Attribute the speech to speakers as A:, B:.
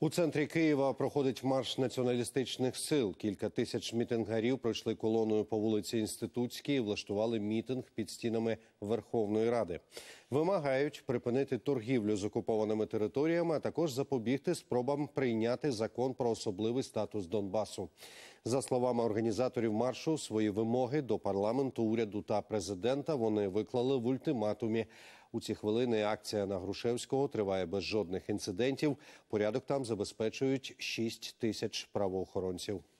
A: У центрі Києва проходить марш націоналістичних сил. Кілька тисяч мітингарів пройшли колоною по вулиці Інститутській, і влаштували мітинг під стінами Верховної Ради вимагають припинити торгівлю з окупованими територіями, а також запобігти спробам прийняти закон про особливий статус Донбасу. За словами організаторів маршу, свої вимоги до парламенту, уряду та президента вони виклали в ультиматумі. У ці хвилини акція на Грушевського триває без жодних інцидентів. Порядок там забезпечують 6 тисяч правоохоронців.